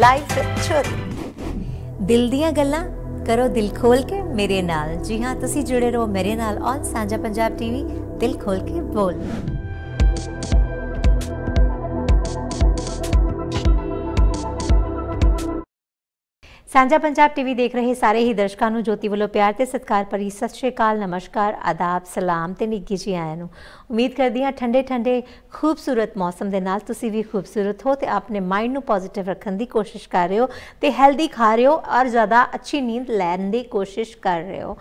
life ਚੋਰੀ ਦਿਲ ਦੀਆਂ ਗੱਲਾਂ ਕਰੋ ਦਿਲ ਖੋਲ ਕੇ ਮੇਰੇ ਨਾਲ ਜੀ ਹਾਂ ਤੁਸੀਂ ਜੁੜੇ ਰਹੋ ਮੇਰੇ ਨਾਲ ਔਨ ਸਾਂਝਾ ਪੰਜਾਬ ਟੀਵੀ ਦਿਲ ਖੋਲ ਕੇ ਬੋਲ ਸਾਂਝਾ ਪੰਜਾਬ ਟੀਵੀ ਦੇਖ ਰਹੇ ਸਾਰੇ ਹੀ ਦਰਸ਼ਕਾਂ ਨੂੰ ਜੋਤੀ ਵੱਲੋਂ ਪਿਆਰ ਤੇ ਸਤਿਕਾਰ ਭਰੀ ਸਤਿ ਸ਼੍ਰੀ ਅਕਾਲ ਨਮਸਕਾਰ ਆਦਾਬ ਸਲਾਮ ਤੇ ਨਿੱਗੀ ਜੀ ਆਇਆਂ ਨੂੰ ਉਮੀਦ ਕਰਦੀ ਹਾਂ ਠੰਡੇ ਠੰਡੇ ਖੂਬਸੂਰਤ ਮੌਸਮ ਦੇ ਨਾਲ ਤੁਸੀਂ ਵੀ ਖੂਬਸੂਰਤ ਹੋ ਤੇ ਆਪਣੇ ਮਾਈਂਡ ਨੂੰ ਪੋਜ਼ਿਟਿਵ ਰੱਖਣ ਦੀ ਕੋਸ਼ਿਸ਼ ਕਰ ਰਹੇ ਹੋ ਤੇ ਹੈਲਦੀ ਖਾ ਰਹੇ ਹੋ ਔਰ ਜ਼ਿਆਦਾ ਅੱਛੀ ਨੀਂਦ ਲੈਣ ਦੀ ਕੋਸ਼ਿਸ਼ ਕਰ ਰਹੇ ਹੋ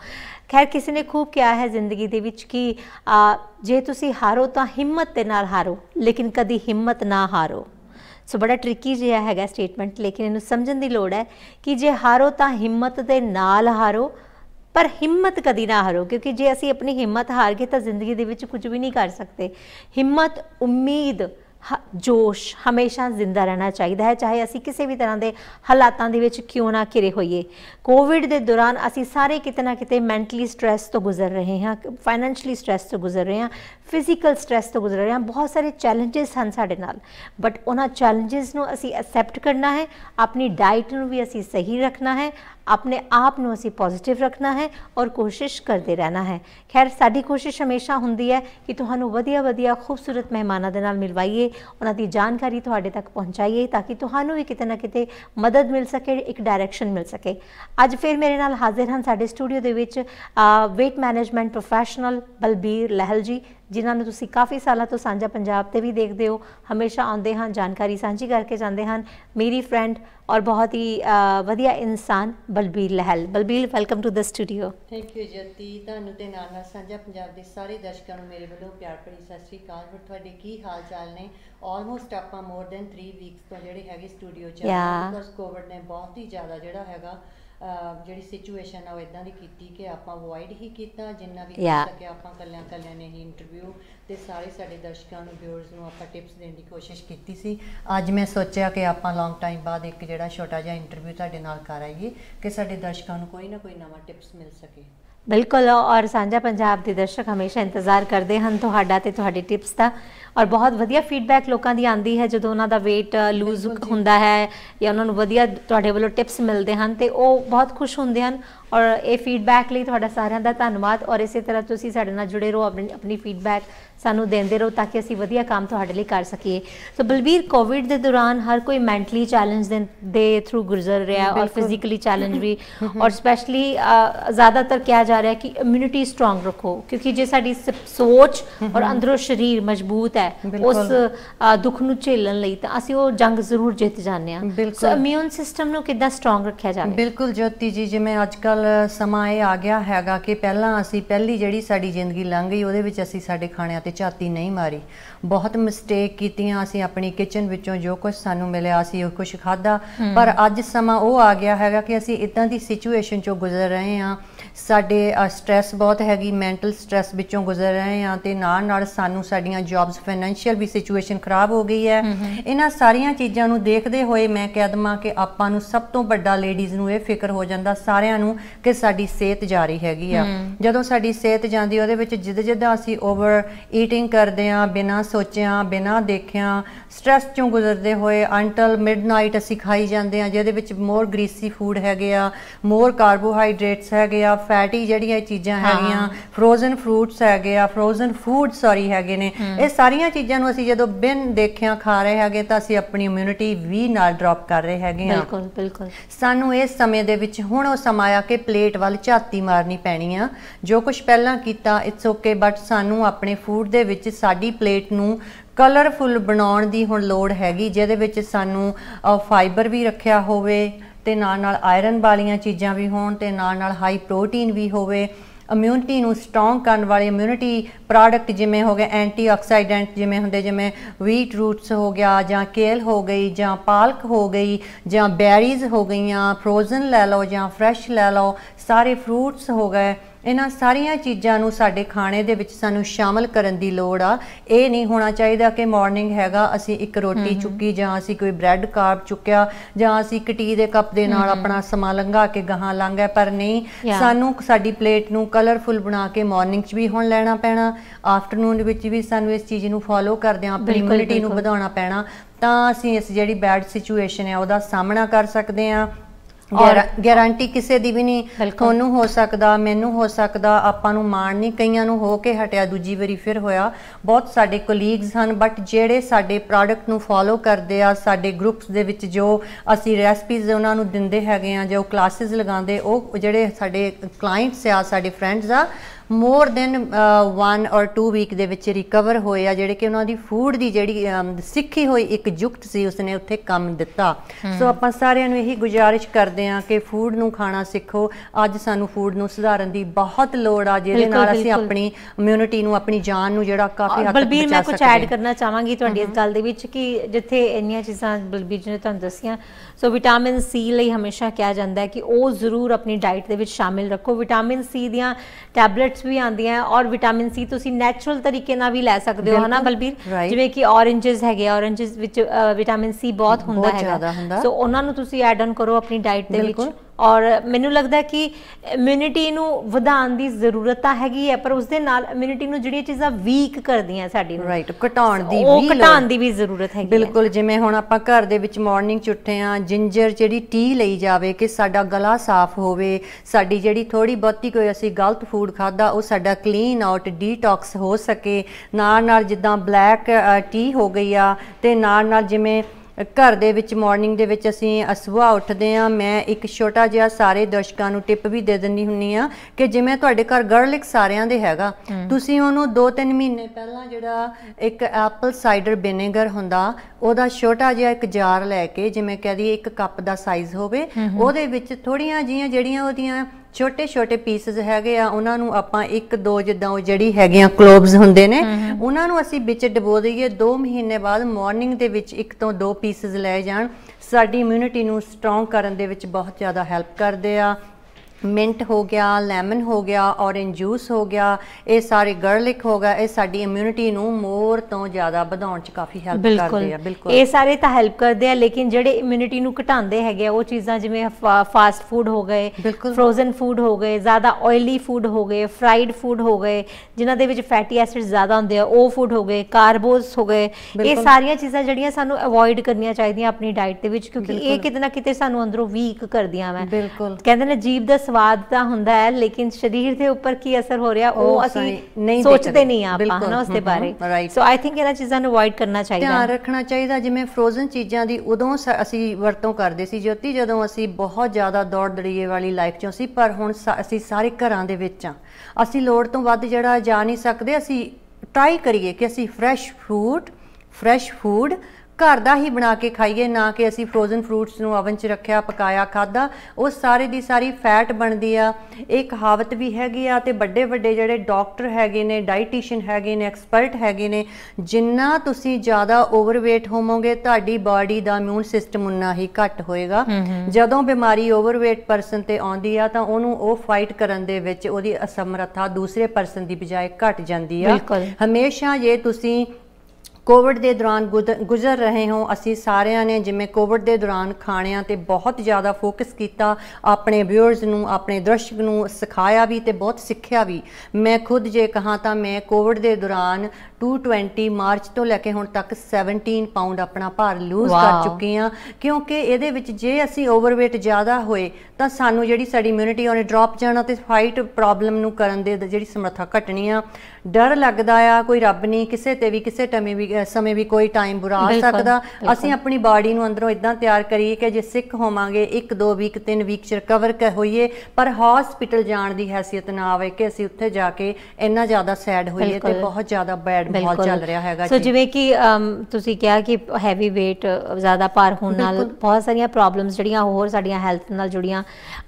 ਖੈਰ ਕਿਸੇ ਨੇ ਖੂਬ ਕਿਹਾ ਹੈ ਜ਼ਿੰਦਗੀ ਦੇ ਵਿੱਚ ਕਿ ਜੇ ਤੁਸੀਂ ਹਾਰੋ ਤਾਂ ਹਿੰਮਤ ਦੇ ਨਾਲ ਹਾਰੋ ਲੇਕਿਨ ਕਦੀ ਹਿੰਮਤ ਨਾ ਹਾਰੋ ਸੋ ਬੜਾ ਟ੍ਰਿਕੀ ਜਿਹਾ ਹੈਗਾ ਸਟੇਟਮੈਂਟ ਲੇਕਿਨ ਇਹਨੂੰ ਸਮਝਣ ਦੀ ਲੋੜ ਹੈ ਕਿ ਜੇ ਹਾਰੋ ਤਾਂ ਹਿੰਮਤ ਦੇ ਨਾਲ ਹਾਰੋ ਪਰ ਹਿੰਮਤ ਕਦੀ ਨਾ ਹਾਰੋ ਕਿਉਂਕਿ ਜੇ ਅਸੀਂ ਆਪਣੀ ਹਿੰਮਤ ਹਾਰ ਗਏ ਤਾਂ ਜ਼ਿੰਦਗੀ ਦੇ ਵਿੱਚ ਕੁਝ ਵੀ ਨਹੀਂ ਕਰ ਸਕਦੇ ਹਿੰਮਤ ਉਮੀਦ ਜੋਸ਼ ਹਮੇਸ਼ਾ ਜ਼ਿੰਦਾ ਰਹਿਣਾ ਚਾਹੀਦਾ ਹੈ ਚਾਹੇ ਅਸੀਂ ਕਿਸੇ ਵੀ ਤਰ੍ਹਾਂ ਦੇ ਹਾਲਾਤਾਂ ਦੇ ਵਿੱਚ ਕਿਉਂ ਨਾ ਘਿਰੇ ਹੋਈਏ ਕੋਵਿਡ ਦੇ ਦੌਰਾਨ ਅਸੀਂ ਸਾਰੇ ਕਿਤੇ ਨਾ ਕਿਤੇ ਮੈਂਟਲੀ ਸਟ्रेस ਤੋਂ ਗੁਜ਼ਰ ਰਹੇ ਹਾਂ ਫਾਈਨੈਂਸ਼ਲੀ ਸਟ्रेस ਤੋਂ ਗੁਜ਼ਰ ਰਹੇ ਹਾਂ ਫਿਜ਼ੀਕਲ ਸਟ्रेस ਤੋਂ ਗੁਜ਼ਰ ਰਹੇ ਹਾਂ ਬਹੁਤ ਸਾਰੇ ਚੈਲੰਜਸ ਹਨ ਸਾਡੇ ਨਾਲ ਬਟ ਉਹਨਾਂ ਚੈਲੰਜਸ ਨੂੰ ਅਸੀਂ ਐਕਸੈਪਟ ਕਰਨਾ ਹੈ ਆਪਣੀ ਡਾਈਟ ਨੂੰ ਵੀ ਅਸੀਂ ਸਹੀ ਰੱਖਣਾ ਹੈ ਆਪਣੇ ਆਪ ਨੂੰ ਅਸੀਂ ਪੋਜ਼ਿਟਿਵ ਰੱਖਣਾ ਹੈ ਔਰ ਕੋਸ਼ਿਸ਼ ਕਰਦੇ ਰਹਿਣਾ ਹੈ ਖੈਰ ਸਾਡੀ ਕੋਸ਼ਿਸ਼ ਹਮੇਸ਼ਾ ਹੁੰਦੀ ਹੈ ਕਿ ਤੁਹਾਨੂੰ ਵਧੀਆ ਵਧੀਆ ਖੂਬਸੂਰਤ ਮਹਿਮਾਨਾਂ ਦੇ ਨਾਲ ਮਿਲਵਾਈਏ ਉਹਨਾਂ ਦੀ ਜਾਣਕਾਰੀ ਤੁਹਾਡੇ ਤੱਕ ਪਹੁੰਚਾਈਏ ਤਾਂ ਕਿ ਤੁਹਾਨੂੰ ਵੀ ਕਿਤੇ ਨਾ ਕਿਤੇ ਮਦਦ ਮਿਲ ਸਕੇ ਇੱਕ ਡਾਇਰੈਕਸ਼ਨ ਮਿਲ ਸਕੇ ਅੱਜ ਫਿਰ ਮੇਰੇ ਨਾਲ ਹਾਜ਼ਰ ਹਨ ਸਾਡੇ ਸਟੂਡੀਓ ਦੇ ਵਿੱਚ weight management professional Balbir Lehal ji ਜਿਨ੍ਹਾਂ ਨੂੰ ਤੁਸੀਂ ਕਾਫੀ ਸਾਲਾਂ ਤੋਂ ਸਾਂਝਾ ਪੰਜਾਬ ਤੇ ਵੀ ਦੇਖਦੇ ਹੋ ਹਮੇਸ਼ਾ ਆਉਂਦੇ ਹਨ ਜਾਣਕਾਰੀ ਸਾਂਝੀ ਕਰਕੇ ਜਾਂਦੇ ਹਨ ਮੇਰੀ ਫਰੈਂਡ ਔਰ ਬਹੁਤ ਹੀ ਵਧੀਆ ਇਨਸਾਨ Balbir Lehal Balbir welcome to the studio thank you ਜਤੀ ਤੁਹਾਨੂੰ ਤੇ ਨਾਲ ਨਾਲ ਸਾਂਝਾ ਪੰਜਾਬ ਦੇ ਸਾਰੇ ਦਰਸ਼ਕਾਂ ਨੂੰ ਮੇਰੇ ਵੱਲੋਂ ਪਿਆਰ ਭਰੀ ਸਤਿ ਸ੍ਰੀ ਅਕਾਲ ਹੋਰ ਤੁਹਾਡੇ ਕੀ ਹਾਲ ਚਾਲ ਨੇ ਆਲਮੋਸਟ ਆਪਾਂ ਮੋਰ ਦੈਨ 3 ਵੀਕਸ ਤੋਂ ਜਿਹੜੇ ਹੈਗੇ ਸਟੂਡੀਓ ਚ ਆ ਬਿਕੋਜ਼ ਕੋਵਿਡ ਨੇ ਬਹੁਤ ਹੀ ਜ਼ਿਆਦਾ ਜਿਹੜਾ ਹੈਗਾ ਜਿਹੜੀ ਸਿਚੁਏਸ਼ਨ ਆ ਉਹ ਇਦਾਂ ਦੀ ਕੀਤੀ ਕਿ ਆਪਾਂ ਅਵੋਇਡ ਹੀ ਕੀਤਾ ਜਿੰਨਾ ਵੀ ਹੋ ਸਕੇ ਆਪਾਂ ਕੱਲਿਆਂ ਕੱਲਿਆਂ ਨੇ ਹੀ ਇੰਟਰਵਿਊ ਤੇ ਸਾਰੇ ਸਾਡੇ ਦਰਸ਼ਕਾਂ ਨੂੰ ਵਿਊਅਰਸ ਨੂੰ ਆਪਾਂ ਟਿਪਸ ਦੇਣ ਦੀ ਕੋਸ਼ਿਸ਼ ਕੀਤੀ ਸੀ ਅੱਜ ਮੈਂ ਸੋਚਿਆ ਕਿ ਆਪਾਂ ਲੌਂਗ ਟਾਈਮ ਬਾਅਦ ਇੱਕ ਜਿਹੜਾ ਛੋਟਾ ਜਿਹਾ ਇੰਟਰਵਿਊ ਤੁਹਾਡੇ ਨਾਲ ਕਰਾਈਏ ਕਿ ਸਾਡੇ ਦਰਸ਼ਕਾਂ ਨੂੰ ਕੋਈ ਨਾ ਕੋਈ ਨਵਾਂ ਟਿਪਸ ਮਿਲ ਸਕੇ ਬਿਲਕੁਲ ਔਰ ਸਾਂਝਾ ਪੰਜਾਬ ਦੇ ਦਰਸ਼ਕ ਹਮੇਸ਼ਾ ਇੰਤਜ਼ਾਰ ਕਰਦੇ ਹਨ ਤੁਹਾਡਾ ਤੇ ਤੁਹਾਡੇ ਟਿਪਸ ਦਾ ਔਰ ਬਹੁਤ ਵਧੀਆ ਫੀਡਬੈਕ ਲੋਕਾਂ ਦੀ ਆਂਦੀ ਹੈ ਜਦੋਂ ਉਹਨਾਂ ਦਾ weight lose ਹੁੰਦਾ ਹੈ ਜਾਂ ਉਹਨਾਂ ਨੂੰ ਵਧੀਆ ਤੁਹਾਡੇ ਵੱਲੋਂ ਟਿਪਸ ਮਿਲਦੇ ਹਨ ਤੇ ਉਹ ਬਹੁਤ ਖੁਸ਼ ਹੁੰਦੇ ਹਨ ਔਰ ਇਹ ਫੀਡਬੈਕ ਲਈ ਤੁਹਾਡਾ ਸਾਰਿਆਂ ਦਾ ਧੰਨਵਾਦ ਔਰ ਇਸੇ ਤਰ੍ਹਾਂ ਤੁਸੀਂ ਸਾਡੇ ਨਾਲ ਜੁੜੇ ਰਹੋ ਆਪਣੀ ਆਪਣੀ ਫੀਡਬੈਕ ਸਾਨੂੰ ਦਿੰਦੇ ਰਹੋ ਤਾਂ ਕਿ ਅਸੀਂ ਵਧੀਆ ਕੰਮ ਤੁਹਾਡੇ ਲਈ ਕਰ ਸਕੀਏ ਸੋ ਬਲਬੀਰ ਕੋਵਿਡ ਦੇ ਦੌਰਾਨ ਹਰ ਕੋਈ ਮੈਂਟਲੀ ਚੈਲੰਜ ਦੇ ਥਰੂ ਗੁਜ਼ਰ ਰਿਹਾ ਔਰ ਫਿਜ਼ੀਕਲੀ ਚੈਲੰਜ ਵੀ ਔਰ ਸਪੈਸ਼ਲੀ ਜ਼ਿਆਦਾਤਰ ਕਿਹਾ ਜਾ ਰਿਹਾ ਕਿ ਇਮਿਊਨਿਟੀ ਸਟਰੋਂਗ ਰੱਖੋ ਕਿਉਂਕਿ ਜੇ ਸਾਡੀ ਸੋਚ ਔਰ ਅੰਦਰੋਂ ਸਰੀਰ ਮਜ਼ਬੂਤ ਕੀਤਾ ਹੈ ਉਸ ਦੁੱਖ ਨੂੰ ਝੇਲਣ ਲਈ ਤਾਂ ਅਸੀਂ ਉਹ ਜੰਗ ਜ਼ਰੂਰ ਜਿੱਤ ਜਾਂਦੇ ਆ ਸੋ ਇਮਿਊਨ ਸਿਸਟਮ ਨੂੰ ਕਿੱਦਾਂ ਸਟਰੋਂਗ ਰੱਖਿਆ ਜਾਵੇ ਬਿਲਕੁਲ ਜੋਤੀ ਜੀ ਜਿਵੇਂ ਅੱਜ ਕੱਲ ਸਮਾਂ ਇਹ ਆ ਗਿਆ ਹੈਗਾ ਕਿ ਪਹਿਲਾਂ ਅਸੀਂ ਪਹਿਲੀ ਜਿਹੜੀ ਸਾਡੀ ਜ਼ਿੰਦਗੀ ਲੰਘ ਗਈ ਉਹਦੇ ਵਿੱਚ ਅਸੀਂ ਸਾਡੇ ਖਾਣਿਆਂ ਤੇ ਝਾਤੀ ਨਹੀਂ ਮਾਰੀ ਬਹੁਤ ਮਿਸਟੇਕ ਕੀਤੀਆਂ ਅਸੀਂ ਆਪਣੀ ਕਿਚਨ ਵਿੱਚੋਂ ਜੋ ਕੁਝ ਸਾਨੂੰ ਮਿਲਿਆ ਅਸੀਂ ਉਹ ਕੁਝ ਖਾਦਾ ਪਰ ਅੱਜ ਸਮਾਂ ਉਹ ਆ ਗਿਆ ਹੈਗਾ ਕਿ ਅਸੀਂ ਇਦਾਂ ਦੀ ਸਿਚੁਏਸ਼ਨ ਚੋਂ ਗੁਜ਼ਰ ਰਹੇ ਆ ਸਾਡੇ ਸਟ्रेस ਬਹੁਤ ਹੈਗੀ ਮੈਂਟਲ ਸਟ्रेस ਵਿੱਚੋਂ ਗੁਜ਼ਰ ਰਹੇ ਆ ਤੇ ਨਾਲ ਨਾਲ ਸਾਨੂੰ ਸਾਡੀਆਂ ਜੌਬਸ ਫਾਈਨੈਂਸ਼ੀਅਲ ਵੀ ਸਿਚੁਏਸ਼ਨ ਖਰਾਬ ਹੋ ਗਈ ਹੈ ਇਹਨਾਂ ਸਾਰੀਆਂ ਚੀਜ਼ਾਂ ਨੂੰ ਦੇਖਦੇ ਹੋਏ ਮੈਂ ਕਹਿ ਕਿ ਆਪਾਂ ਨੂੰ ਸਭ ਤੋਂ ਵੱਡਾ ਲੇਡੀਜ਼ ਨੂੰ ਇਹ ਫਿਕਰ ਹੋ ਜਾਂਦਾ ਸਾਰਿਆਂ ਨੂੰ ਕਿ ਸਾਡੀ ਸਿਹਤ ਜਾ ਰਹੀ ਹੈਗੀ ਆ ਜਦੋਂ ਸਾਡੀ ਸਿਹਤ ਜਾਂਦੀ ਉਹਦੇ ਵਿੱਚ ਜਿੱਦ ਜਿੱਦਾਂ ਅਸੀਂ ਓਵਰ ਈਟਿੰਗ ਕਰਦੇ ਆ ਬਿਨਾਂ ਸੋਚਿਆਂ ਬਿਨਾਂ ਦੇਖਿਆਂ ਸਟ्रेस ਚੋਂ ਗੁਜ਼ਰਦੇ ਹੋਏ ਅੰਟਲ ਮਿਡਨਾਈਟ ਅਸੀਂ ਖਾਈ ਜਾਂਦੇ ਆ ਜਿਹਦੇ ਵਿੱਚ ਮੋਰ ਗ੍ਰੀਸੀ ਫੂਡ ਹੈਗੇ ਆ ਮੋਰ ਕਾਰਬੋਹਾਈਡਰੇਟਸ ਹੈਗੇ ਆ ਆ ਫੈਟੀ ਜਿਹੜੀਆਂ ਚੀਜ਼ਾਂ ਹੈਗੀਆਂ ਫਰੋਜ਼ਨ ਫਰੂਟਸ ਹੈਗੇ ਆ ਫਰੋਜ਼ਨ ਫੂਡ ਸੌਰੀ ਹੈਗੇ ਨੇ ਇਹ ਸਾਰੀਆਂ ਚੀਜ਼ਾਂ ਨੂੰ ਅਸੀਂ ਜਦੋਂ ਬਿਨ ਦੇਖਿਆ ਖਾ ਰਹੇ ਹੈਗੇ ਤਾਂ ਅਸੀਂ ਆਪਣੀ ਇਮਿਊਨਿਟੀ ਵੀ ਨਾਲ ਡ੍ਰੌਪ ਕਰ ਰਹੇ ਹੈਗੇ ਆ ਬਿਲਕੁਲ ਬਿਲਕੁਲ ਸਾਨੂੰ ਇਸ ਸਮੇਂ ਦੇ ਵਿੱਚ ਹੁਣ ਉਹ ਸਮਾਇਆ ਕਿ ਪਲੇਟ ਵੱਲ ਝਾਤੀ ਮਾਰਨੀ ਪੈਣੀ ਆ ਜੋ ਕੁਝ ਪਹਿਲਾਂ ਕੀਤਾ ਇਟਸ ਓਕੇ ਬਟ ਸਾਨੂੰ ਆਪਣੇ ਫੂਡ ਦੇ ਵਿੱਚ ਸਾਡੀ ਪਲੇਟ ਨੂੰ ਕਲਰਫੁਲ ਬਣਾਉਣ ਦੀ ਹੁਣ ਲੋੜ ਹੈਗੀ ਜਿਹਦੇ ਵਿੱਚ ਸਾਨੂੰ ਫਾਈਬਰ ਵੀ ਰੱਖਿਆ ਹੋਵੇ ਤੇ ਨਾਲ ਨਾਲ ਆਇਰਨ ਵਾਲੀਆਂ ਚੀਜ਼ਾਂ ਵੀ ਹੋਣ ਤੇ ਨਾਲ ਨਾਲ ਹਾਈ ਪ੍ਰੋਟੀਨ ਵੀ ਹੋਵੇ ਇਮਿਊਨਿਟੀ ਨੂੰ ਸਟਰੋਂਗ ਕਰਨ ਵਾਲੇ ਇਮਿਊਨਿਟੀ ਪ੍ਰੋਡਕਟ ਜਿਵੇਂ ਹੋ ਗਏ ਐਂਟੀਆਕਸੀਡੈਂਟ ਜਿਵੇਂ ਹੁੰਦੇ ਜਿਵੇਂ ਵੀਟ ਰੂਟਸ ਹੋ ਗਿਆ ਜਾਂ ਕੇਲ ਹੋ ਗਈ ਜਾਂ ਪਾਲਕ ਹੋ ਗਈ ਜਾਂ ਬੈਰੀਜ਼ ਹੋ ਗਈਆਂ ਫਰੋਜ਼ਨ ਲੈ ਲਓ ਜਾਂ ਫਰੈਸ਼ ਲੈ ਲਓ ਸਾਰੇ ਫਰੂਟਸ ਹੋ ਗਏ ਇਹਨਾਂ ਸਾਰੀਆਂ ਚੀਜ਼ਾਂ ਨੂੰ ਸਾਡੇ ਖਾਣੇ ਦੇ ਵਿੱਚ ਸਾਨੂੰ ਸ਼ਾਮਲ ਕਰਨ ਦੀ ਲੋੜ ਆ ਇਹ ਨਹੀਂ ਹੋਣਾ ਚਾਹੀਦਾ ਕਿ ਮਾਰਨਿੰਗ ਹੈਗਾ ਅਸੀਂ ਇੱਕ ਰੋਟੀ ਚੁੱਕੀ ਜਾਂ ਅਸੀਂ ਕੋਈ ਬ੍ਰੈਡ ਕਾਰਬ ਚੁੱਕਿਆ ਜਾਂ ਅਸੀਂ ਕਟੀ ਦੇ ਕੱਪ ਦੇ ਨਾਲ ਆਪਣਾ ਸਮਾਂ ਲੰਘਾ ਕੇ ਗਾਹਾਂ ਲੰਘਿਆ ਪਰ ਨਹੀਂ ਸਾਨੂੰ ਸਾਡੀ ਪਲੇਟ ਨੂੰ ਕਲਰਫੁਲ ਬਣਾ ਕੇ ਮਾਰਨਿੰਗ 'ਚ ਵੀ ਹੁਣ ਲੈਣਾ ਪੈਣਾ ਆਫਟਰਨੂਨ ਵਿੱਚ ਵੀ ਸਾਨੂੰ ਇਸ ਚੀਜ਼ ਨੂੰ ਫੋਲੋ ਕਰਦੇ ਆ ਆਪਣੀ ਇਮਿਊਨਿਟੀ ਨੂੰ ਵਧਾਉਣਾ ਪੈਣਾ ਤਾਂ ਅਸੀਂ ਇਸ ਜਿਹੜੀ ਬੈਡ ਸਿਚੁਏਸ਼ਨ ਹੈ ਉਹਦਾ ਸਾਹਮਣਾ ਕਰ ਸਕਦੇ ਆ ਔਰ ਗਾਰੰਟੀ ਕਿਸੇ ਦੀ ਵੀ ਨਹੀਂ ਤੁਹਾਨੂੰ ਹੋ ਸਕਦਾ ਮੈਨੂੰ ਹੋ ਸਕਦਾ ਆਪਾਂ ਨੂੰ ਮਾਣ ਨਹੀਂ ਕਈਆਂ ਨੂੰ ਹੋ ਕੇ ਹਟਿਆ ਦੂਜੀ ਵਾਰੀ ਫਿਰ ਹੋਇਆ ਬਹੁਤ ਸਾਡੇ ਕੋਲੀਗਸ ਹਨ ਬਟ ਜਿਹੜੇ ਸਾਡੇ ਪ੍ਰੋਡਕਟ ਨੂੰ ਫੋਲੋ ਕਰਦੇ ਆ ਸਾਡੇ ਗਰੁੱਪਸ ਦੇ ਵਿੱਚ ਜੋ ਅਸੀਂ ਰੈਸਪੀਜ਼ ਉਹਨਾਂ ਨੂੰ ਦਿੰਦੇ ਹੈਗੇ ਆ ਜੋ ਕਲਾਸਿਸ ਲਗਾਉਂਦੇ ਉਹ ਜਿਹੜੇ ਸਾਡੇ ਕਲਾਇੰਟਸ ਆ ਸਾਡੇ ਫਰੈਂਡਸ ਆ ਮੋਰ ਦੈਨ 1 অর 2 ਵੀਕ ਦੇ ਵਿੱਚ ਰਿਕਵਰ ਹੋਏ ਆ ਜਿਹੜੇ ਕਿ ਉਹਨਾਂ ਦੀ ਫੂਡ ਦੀ ਜਿਹੜੀ um, ਸਿੱਖੀ ਹੋਈ ਇੱਕ ਜੁਕਤ ਸੀ ਉਸਨੇ ਉੱਥੇ ਕੰਮ ਦਿੱਤਾ ਸੋ ਆਪਾਂ ਸਾਰਿਆਂ ਨੂੰ ਇਹੀ ਗੁਜ਼ਾਰਿਸ਼ ਕਰਦੇ ਆ ਕਿ ਫੂਡ ਨੂੰ ਖਾਣਾ ਸਿੱਖੋ ਅੱਜ ਸਾਨੂੰ ਫੂਡ ਨੂੰ ਸੁਧਾਰਨ ਦੀ ਬਹੁਤ ਲੋੜ ਆ ਜਿਹਦੇ ਨਾਲ ਅਸੀਂ ਆਪਣੀ ਇਮਿਊਨਿਟੀ ਨੂੰ ਆਪਣੀ ਜਾਨ ਨੂੰ ਜਿਹੜਾ ਕਾਫੀ ਹੱਦ ਤੱਕ ਬਚਾ ਸਕਦੇ ਹਾਂ ਬਲਬੀਰ ਮੈਂ ਕੁਝ ਐਡ ਕਰਨਾ ਚਾਹਾਂਗੀ ਤੁਹਾਡੀ ਇਸ ਗੱਲ ਦੇ ਵਿੱਚ ਕਿ ਜਿੱਥੇ ਇੰਨੀਆਂ ਚੀਜ਼ਾਂ ਬਲਬੀਰ ਜੀ ਨੇ ਤੁਹਾਨੂੰ ਦੱਸੀਆਂ ਸੋ ਵਿਟਾਮਿਨ ਸੀ ਲਈ ਹਮੇਸ਼ਾ ਕਿਹਾ ਜਾਂਦਾ ਹੈ ਕਿ ਉਹ ਜ਼ਰੂਰ ਆਪਣੀ ਡਾਈਟ ਦੇ ਵਿੱਚ ਸ਼ਾਮਿਲ ਰੱਖੋ ਵਿਟਾਮਿਨ ਸੀ ਦੀਆਂ ਟੈਬਲੇਟ ਚਿਪਸ ਵੀ ਆਂਦੀਆਂ ਔਰ ਵਿਟਾਮਿਨ ਸੀ ਤੁਸੀਂ ਨੈਚੁਰਲ ਤਰੀਕੇ ਨਾਲ ਵੀ ਲੈ ਸਕਦੇ ਹੋ ਹਨਾ ਬਲਬੀਰ ਜਿਵੇਂ ਕਿ ਔਰੇਂਜਸ ਹੈਗੇ ਔਰੇਂਜਸ ਵਿੱਚ ਵਿਟਾਮਿਨ ਸੀ ਬਹੁਤ ਹੁੰਦਾ ਹੈ ਸੋ ਉਹਨਾਂ ਨੂੰ ਤੁਸੀਂ ਐਡ ਆਨ ਕਰੋ ਆਪਣੀ ਡਾਈਟ ਦੇ ਵਿੱਚ ਔਰ ਮੈਨੂੰ ਲੱਗਦਾ ਕਿ ਇਮਿਊਨਿਟੀ ਨੂੰ ਵਧਾਉਣ ਦੀ ਜ਼ਰੂਰਤ ਤਾਂ ਹੈਗੀ ਹੈ ਪਰ ਉਸ ਦੇ ਨਾਲ ਇਮਿਊਨਿਟੀ ਨੂੰ ਜਿਹੜੀਆਂ ਚੀਜ਼ਾਂ ਵੀਕ ਕਰਦੀਆਂ ਸਾਡੀ ਨੂੰ ਰਾਈਟ ਘਟਾਉਣ ਦੀ ਵੀ ਉਹ ਘਟਾਉਣ ਦੀ ਵੀ ਜ਼ਰੂਰਤ ਹੈਗੀ ਬਿਲਕੁਲ ਜਿਵੇਂ ਹੁਣ ਆਪਾਂ ਘਰ ਦੇ ਵਿੱਚ ਮਾਰਨਿੰਗ ਚ ਉੱਠੇ ਆ ਜਿੰਜਰ ਜਿਹੜੀ ਟੀ ਲਈ ਜਾਵੇ ਕਿ ਸਾਡਾ ਗਲਾ ਸਾਫ਼ ਹੋਵੇ ਸਾਡੀ ਜਿਹੜੀ ਥੋੜੀ ਬਹੁਤੀ ਕੋਈ ਅਸੀਂ ਗਲਤ ਫੂਡ ਖਾਦਾ ਉਹ ਸਾਡਾ ਕਲੀਨ ਆਊਟ ਡੀਟੌਕਸ ਹੋ ਸਕੇ ਨਾਲ ਨਾਲ ਜਿੱਦਾਂ ਬਲੈਕ ਟੀ ਹੋ ਗਈ ਆ ਤੇ ਨਾਲ ਨਾਲ ਜਿਵੇਂ ਘਰ ਦੇ ਵਿੱਚ ਮਾਰਨਿੰਗ ਦੇ ਵਿੱਚ ਅਸੀਂ ਸਵੇਰ ਉੱਠਦੇ ਆ ਮੈਂ ਇੱਕ ਛੋਟਾ ਜਿਹਾ ਸਾਰੇ ਦਰਸ਼ਕਾਂ ਨੂੰ ਟਿਪ ਵੀ ਦੇ ਦਿੰਨੀ ਹੁੰਨੀ ਆ ਕਿ ਜਿਵੇਂ ਤੁਹਾਡੇ ਘਰ ਗਰਲਿਕ ਸਾਰਿਆਂ ਦੇ ਹੈਗਾ ਤੁਸੀਂ ਉਹਨੂੰ 2-3 ਮਹੀਨੇ ਪਹਿਲਾਂ ਜਿਹੜਾ ਇੱਕ ਐਪਲ ਸਾਈਡਰ ਵਿਨੇਗਰ ਹੁੰਦਾ ਉਹਦਾ ਛੋਟਾ ਜਿਹਾ ਇੱਕ ਜਾਰ ਲੈ ਕੇ ਜਿਵੇਂ ਕਹਦੀ ਇੱਕ ਕੱਪ ਦਾ ਸਾਈਜ਼ ਹੋਵੇ ਉਹਦੇ ਵਿੱਚ ਥੋੜੀਆਂ ਜੀਆਂ ਜਿਹੜੀਆਂ ਉਹਦੀਆਂ ਛੋਟੇ ਛੋਟੇ ਪੀਸਸ ਹੈਗੇ ਆ ਉਹਨਾਂ ਨੂੰ ਆਪਾਂ ਇੱਕ ਦੋ ਜਿੱਦਾਂ ਉਹ ਜਿਹੜੀ ਹੈਗੇ ਆ ਕਲੋਬਸ ਹੁੰਦੇ ਨੇ ਉਹਨਾਂ ਨੂੰ ਅਸੀਂ ਵਿੱਚ ਡਬੋ ਦਈਏ 2 ਮਹੀਨੇ ਬਾਅਦ ਮਾਰਨਿੰਗ ਦੇ ਵਿੱਚ ਇੱਕ ਤੋਂ ਦੋ ਪੀਸਸ ਲੈ ਜਾਣ ਸਾਡੀ ਇਮਿਊਨਿਟੀ ਨੂੰ ਸਟਰੋਂਗ ਕਰਨ ਦੇ ਵਿੱਚ ਬਹੁਤ ਜ਼ਿਆਦਾ ਹੈਲਪ ਕਰਦੇ ਆ ਮਿੰਟ ਹੋ ਗਿਆ ਲੈਮਨ ਹੋ ਗਿਆ ਔਰੇਂਜ ਜੂਸ ਹੋ ਗਿਆ ਇਹ ਸਾਰੇ ਗਰਲਿਕ ਹੋ ਗਿਆ ਇਹ ਸਾਡੀ ਇਮਿਊਨਿਟੀ ਨੂੰ ਮੋਰ ਤੋਂ ਜ਼ਿਆਦਾ ਵਧਾਉਣ 'ਚ ਕਾਫੀ ਹੈਲਪ ਕਰਦੇ ਆ ਬਿਲਕੁਲ ਇਹ ਸਾਰੇ ਤਾਂ ਹੈਲਪ ਕਰਦੇ ਆ ਲੇਕਿਨ ਜਿਹੜੇ ਇਮਿਊਨਿਟੀ ਨੂੰ ਘਟਾਉਂਦੇ ਹੈਗੇ ਆ ਉਹ ਚੀਜ਼ਾਂ ਜਿਵੇਂ ਫਾਸਟ ਫੂਡ ਹੋ ਗਏ ਫਰੋਜ਼ਨ ਫੂਡ ਹੋ ਗਏ ਜ਼ਿਆਦਾ ਆਇਲੀ ਫੂਡ ਹੋ ਗਏ ਫਰਾਈਡ ਫੂਡ ਹੋ ਗਏ ਜਿਨ੍ਹਾਂ ਦੇ ਵਿੱਚ ਫੈਟੀ ਐਸਿਡ ਜ਼ਿਆਦਾ ਹੁੰਦੇ ਆ ਉਹ ਫੂਡ ਹੋ ਗਏ ਕਾਰਬੋਸ ਹੋ ਗਏ ਇਹ ਸਾਰੀਆਂ ਚੀਜ਼ਾਂ ਜਿਹੜੀਆਂ ਸਾਨੂੰ ਅਵੋਇਡ ਕਰਨੀਆਂ ਚਾਹੀਦੀਆਂ ਆਪਣੀ ਡਾਈਟ ਦੇ ਵਿੱਚ ਕਿਉਂਕਿ ਇਹ ਕਿਤੇ ਨਾ ਕਿਤੇ ਸਾਨੂੰ ਅੰਦਰੋਂ ਵੀਕ ਕਰਦੀਆਂ ਵਾ ਕਹਿੰਦੇ ਨੇ ਜੀਵ ਦਾ ਸਵਾਦ ਤਾਂ ਹੁੰਦਾ ਹੈ ਲੇਕਿਨ ਸਰੀਰ ਦੇ ਉੱਪਰ ਕੀ ਅਸਰ ਹੋ ਰਿਹਾ ਉਹ ਅਸੀਂ ਸੋਚਦੇ ਨਹੀਂ ਆਪਾਂ ਹਨਾ ਉਸ ਦੇ ਬਾਰੇ ਸੋ ਆਈ ਥਿੰਕ ਇਹਨਾਂ ਚੀਜ਼ਾਂ ਨੂੰ ਅਵੋਇਡ ਕਰਨਾ ਚਾਹੀਦਾ ਧਿਆਨ ਰੱਖਣਾ ਚਾਹੀਦਾ ਜਿਵੇਂ ਫਰੋਜ਼ਨ ਚੀਜ਼ਾਂ ਦੀ ਉਦੋਂ ਅਸੀਂ ਵਰਤੋਂ ਕਰਦੇ ਸੀ ਜੋਤੀ ਜਦੋਂ ਅਸੀਂ ਬਹੁਤ ਜ਼ਿਆਦਾ ਦੌੜ ਦੜੀਏ ਵਾਲੀ ਲਾਈਫ ਚੋਂ ਸੀ ਪਰ ਹੁਣ ਅਸੀਂ ਸਾਰੇ ਘਰਾਂ ਦੇ ਵਿੱਚ ਆ ਅਸੀਂ ਲੋੜ ਤੋਂ ਵੱਧ ਜਿਹੜਾ ਜਾ ਨਹੀਂ ਸਕਦੇ ਅਸੀਂ ਟਰਾਈ ਕਰੀਏ ਕਿ ਅਸੀਂ ਫਰੈਸ਼ ਫਰੂਟ ਫਰੈਸ਼ ਫੂਡ ਘਰ ਦਾ ਹੀ ਬਣਾ ਕੇ ਖਾਈਏ ਨਾ ਕਿ ਅਸੀਂ ਫਰੋਜ਼ਨ ਫਰੂਟਸ ਨੂੰ ਓਵਨ 'ਚ ਰੱਖਿਆ ਪਕਾਇਆ ਖਾਦਾ ਉਹ ਸਾਰੇ ਦੀ ਸਾਰੀ ਫੈਟ ਬਣਦੀ ਆ ਇਹ ਕਹਾਵਤ ਵੀ ਹੈਗੀ ਆ ਤੇ ਵੱਡੇ ਵੱਡੇ ਜਿਹੜੇ ਡਾਕਟਰ ਹੈਗੇ ਨੇ ਡਾਈਟੀਸ਼ੀਅਨ ਹੈਗੇ ਨੇ ਐਕਸਪਰਟ ਹੈਗੇ ਨੇ ਜਿੰਨਾ ਤੁਸੀਂ ਜ਼ਿਆਦਾ ਓਵਰਵੇਟ ਹੋਵੋਗੇ ਤੁਹਾਡੀ ਬਾਡੀ ਦਾ ਇਮਿਊਨ ਸਿਸਟਮ ਉਨਾ ਹੀ ਘਟ ਹੋਏਗਾ ਜਦੋਂ ਬਿਮਾਰੀ ਓਵਰਵੇਟ ਪਰਸਨ ਤੇ ਆਉਂਦੀ ਆ ਤਾਂ ਉਹਨੂੰ ਉਹ ਫਾਈਟ ਕਰਨ ਦੇ ਵਿੱਚ ਉਹਦੀ ਅਸਮਰੱਥਾ ਦੂਸਰੇ ਪਰਸਨ ਦੀ ਬਜਾਏ ਘਟ ਜਾਂਦੀ ਆ ਹਮੇਸ਼ਾ ਇਹ ਤੁਸੀਂ ਕੋਵਿਡ ਦੇ ਦੌਰਾਨ ਗੁਜ਼ਰ ਰਹੇ ਹਾਂ ਅਸੀਂ ਸਾਰਿਆਂ ਨੇ ਜਿਵੇਂ ਕੋਵਿਡ ਦੇ ਦੌਰਾਨ ਖਾਣਿਆਂ ਤੇ ਬਹੁਤ ਜ਼ਿਆਦਾ ਫੋਕਸ ਕੀਤਾ ਆਪਣੇ ਵਿਊਅਰਸ ਨੂੰ ਆਪਣੇ ਦਰਸ਼ਕ ਨੂੰ ਸਿਖਾਇਆ ਵੀ ਤੇ ਬਹੁਤ ਸਿੱਖਿਆ ਵੀ ਮੈਂ ਖੁਦ ਜੇ ਕਹਾ ਤਾਂ ਮੈਂ ਕੋਵਿਡ ਦੇ ਦੌਰਾਨ 220 ਮਾਰਚ ਤੋਂ ਲੈ ਕੇ ਹੁਣ ਤੱਕ 17 ਪਾਉਂਡ ਆਪਣਾ ਭਾਰ ਲੂਜ਼ ਕਰ ਚੁੱਕੇ ਆ ਕਿਉਂਕਿ ਇਹਦੇ ਵਿੱਚ ਜੇ ਅਸੀਂ ਓਵਰਵੇਟ ਜ਼ਿਆਦਾ ਹੋਏ ਤਾਂ ਸਾਨੂੰ ਜਿਹੜੀ ਸਾਡੀ ਇਮਿਊਨਿਟੀ ਉਹਨੇ ਡ੍ਰੌਪ ਜਾਣਾ ਤੇ ਫਾਈਟ ਪ੍ਰੋਬਲਮ ਨੂੰ ਕਰਨ ਦੇ ਜਿਹੜੀ ਸਮਰੱਥਾ ਘਟਣੀ ਆ ਡਰ ਲੱਗਦਾ ਆ ਕੋਈ ਰੱਬ ਨਹੀਂ ਕਿਸੇ ਤੇ ਵੀ ਕਿਸੇ ਟਮੇ ਵੀ ਸਮੇਂ ਵੀ ਕੋਈ ਟਾਈਮ ਬੁਰਾ ਆ ਸਕਦਾ ਅਸੀਂ ਆਪਣੀ ਬਾਡੀ ਨੂੰ ਅੰਦਰੋਂ ਇਦਾਂ ਤਿਆਰ ਕਰੀਏ ਕਿ ਜੇ ਸਿੱਖ ਹੋਵਾਂਗੇ 1 2 ਵੀਕ 3 ਵੀਕ ਚ ਰਿਕਵਰ ਕਰ ਹੋਈਏ ਪਰ ਹਸਪੀਟਲ ਜਾਣ ਦੀ ਹیثیت ਨਾ ਆਵੇ ਕਿ ਅਸੀਂ ਉੱਥੇ ਜਾ ਕੇ ਇੰਨਾ ਜ਼ਿਆਦਾ ਸੈਡ ਹੋਈਏ ਤੇ ਬਹੁਤ ਜ਼ਿਆਦਾ ਬੈਡ ਮੂਵਮੈਂਟ ਬਹੁਤ ਚੱਲ ਰਿਹਾ ਹੈਗਾ ਸੋ ਜਿਵੇਂ ਕਿ ਤੁਸੀਂ ਕਿਹਾ ਕਿ ਹੈਵੀ weight ਜ਼ਿਆਦਾ ਭਾਰ ਹੋਣ ਨਾਲ ਬਹੁਤ ਸਾਰੀਆਂ ਪ੍ਰੋਬਲਮਸ ਜਿਹੜੀਆਂ ਹੋਰ ਸਾਡੀਆਂ ਹੈਲਥ ਨਾਲ ਜੁੜੀਆਂ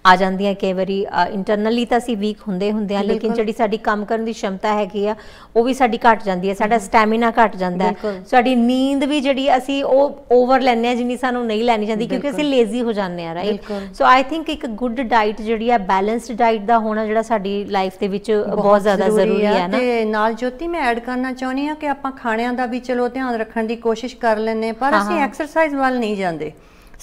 ਆ ਜਾਂਦੀਆਂ ਕਈ ਵਾਰੀ ਇੰਟਰਨਲੀ ਤਾਂ ਅਸੀਂ ਵੀਕ ਹੁੰਦੇ ਹੁੰਦੇ ਆ ਲੇਕਿਨ ਜਿਹੜੀ ਸਾਡੀ ਕੰਮ ਕਰਨ ਦੀ ਸ਼ਮਤਾ ਹੈਗੀ ਆ ਉਹ ਵੀ ਸਾਡੀ ਘਟ ਜਾਂਦੀ ਹੈ ਸਾਡਾ ਸਟੈਮੀਨਾ ਘਟ ਜਾਂਦਾ ਹੈ ਸਾਡੀ ਨੀਂਦ ਵੀ ਜਿਹੜੀ ਅਸੀਂ ਉਹ ਓਵਰ ਲੈਂਦੇ ਆ ਜਿੰਨੀ ਸਾਨੂੰ ਨਹੀਂ ਲੈਣੀ ਚਾਹੀਦੀ ਕਿਉਂਕਿ ਅਸੀਂ ਲੇਜ਼ੀ ਹੋ ਜਾਂਦੇ ਆ ਰਾਈਟ ਸੋ ਆਈ ਥਿੰਕ ਇੱਕ ਗੁੱਡ ਡਾਈਟ ਜਿਹੜੀ ਆ ਬੈਲੈਂਸਡ ਡਾਈਟ ਦਾ ਹੋਣਾ ਜਿਹੜਾ ਸਾਡੀ ਲਾਈਫ ਦੇ ਵਿੱਚ ਬਹੁਤ ਜ਼ਿਆਦਾ ਜ਼ਰੂਰੀ ਹੈ ਨਾ ਤੇ ਨਾਲ ਜੋਤੀ ਮੈਂ ਐਡ ਕਰਨਾ ਚਾਹ ਚਾਹੁੰਦੀ ਆ ਕਿ ਆਪਾਂ ਖਾਣਿਆਂ ਦਾ ਵੀ ਚਲੋ ਧਿਆਨ ਰੱਖਣ ਦੀ ਕੋਸ਼ਿਸ਼ ਕਰ ਲੈਨੇ ਪਰ ਅਸੀਂ ਐਕਸਰਸਾਈਜ਼ ਵੱਲ ਨਹੀਂ ਜਾਂਦੇ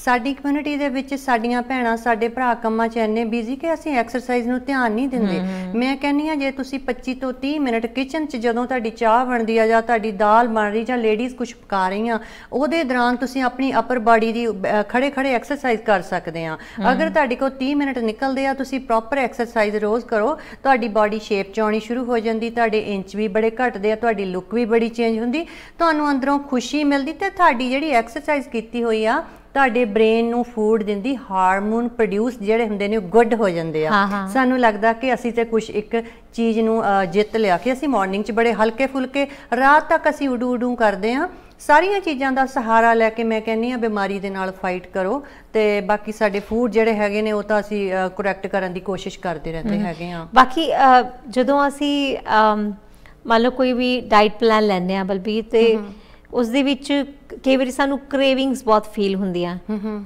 ਸਾਡੀ ਕਮਿਊਨਿਟੀ ਦੇ ਵਿੱਚ ਸਾਡੀਆਂ ਭੈਣਾਂ ਸਾਡੇ ਭਰਾ ਕੰਮਾਂ 'ਚ ਐਨੇ ਬਿਜ਼ੀ ਕਿ ਅਸੀਂ ਐਕਸਰਸਾਈਜ਼ ਨੂੰ ਧਿਆਨ ਨਹੀਂ ਦਿੰਦੇ ਮੈਂ ਕਹਿੰਨੀ ਆ ਜੇ ਤੁਸੀਂ 25 ਤੋਂ 30 ਮਿੰਟ ਕਿਚਨ 'ਚ ਜਦੋਂ ਤੁਹਾਡੀ ਚਾਹ ਬਣਦੀ ਆ ਜਾਂ ਤੁਹਾਡੀ ਦਾਲ ਬਣ ਰਹੀ ਜਾਂ ਲੇਡੀਜ਼ ਕੁਝ ਪਕਾ ਰਹੀਆਂ ਉਹਦੇ ਦੌਰਾਨ ਤੁਸੀਂ ਆਪਣੀ ਅਪਰ ਬਾਡੀ ਦੀ ਖੜੇ ਖੜੇ ਐਕਸਰਸਾਈਜ਼ ਕਰ ਸਕਦੇ ਆ ਅਗਰ ਤੁਹਾਡੇ ਕੋਲ 30 ਮਿੰਟ ਨਿਕਲਦੇ ਆ ਤੁਸੀਂ ਪ੍ਰੋਪਰ ਐਕਸਰਸਾਈਜ਼ ਰੋਜ਼ ਕਰੋ ਤੁਹਾਡੀ ਬਾਡੀ ਸ਼ੇਪ ਚ ਆਉਣੀ ਸ਼ੁਰੂ ਹੋ ਜਾਂਦੀ ਤੁਹਾਡੇ ਇੰਚ ਵੀ ਬੜੇ ਘਟਦੇ ਆ ਤੁਹਾਡੀ ਲੁੱਕ ਵੀ ਬੜੀ ਚੇਂਜ ਹੁੰਦੀ ਤੁਹਾਨੂੰ ਅੰਦਰੋਂ ਖੁਸ਼ੀ ਮਿਲਦੀ ਤੇ ਤੁਹਾਡੀ ਜਿਹੜੀ ਐਕਸਰਸਾਈਜ਼ ਕੀਤੀ ਹੋਈ ਆ ਤੁਹਾਡੇ ਬ੍ਰੇਨ ਨੂੰ ਫੂਡ ਦਿੰਦੀ ਹਾਰਮੋਨ ਪ੍ਰੋਡਿਊਸ ਜਿਹੜੇ ਹੁੰਦੇ ਨੇ ਉਹ ਗੁੱਡ ਹੋ ਜਾਂਦੇ ਆ ਸਾਨੂੰ ਲੱਗਦਾ ਕਿ ਅਸੀਂ ਤੇ ਕੁਝ ਇੱਕ ਚੀਜ਼ ਨੂੰ ਜਿੱਤ ਲਿਆ ਕਿ ਅਸੀਂ ਮਾਰਨਿੰਗ 'ਚ ਬੜੇ ਹਲਕੇ ਫੁਲਕੇ ਰਾਤ ਤੱਕ ਅਸੀਂ ਉਡੂ ਉਡੂ ਕਰਦੇ ਆ ਸਾਰੀਆਂ ਚੀਜ਼ਾਂ ਦਾ ਸਹਾਰਾ ਲੈ ਕੇ ਮੈਂ ਕਹਿੰਨੀ ਆ ਬਿਮਾਰੀ ਦੇ ਨਾਲ ਫਾਈਟ ਕਰੋ ਤੇ ਬਾਕੀ ਸਾਡੇ ਫੂਡ ਜਿਹੜੇ ਹੈਗੇ ਨੇ ਉਹ ਤਾਂ ਅਸੀਂ ਕਰੈਕਟ ਕਰਨ ਦੀ ਕੋਸ਼ਿਸ਼ ਕਰਦੇ ਰਹਿੰਦੇ ਹੈਗੇ ਆ ਬਾਕੀ ਜਦੋਂ ਅਸੀਂ ਮੰਨ ਲਓ ਕੋਈ ਵੀ ਡਾਈਟ ਪਲਾਨ ਲੈਣੇ ਆ ਬਲਬੀਰ ਤੇ ਉਸ ਦੇ ਵਿੱਚ ਕਈ ਵਾਰੀ ਸਾਨੂੰ ਕ੍ਰੇਵਿੰਗਸ ਬਹੁਤ ਫੀਲ ਹੁੰਦੀਆਂ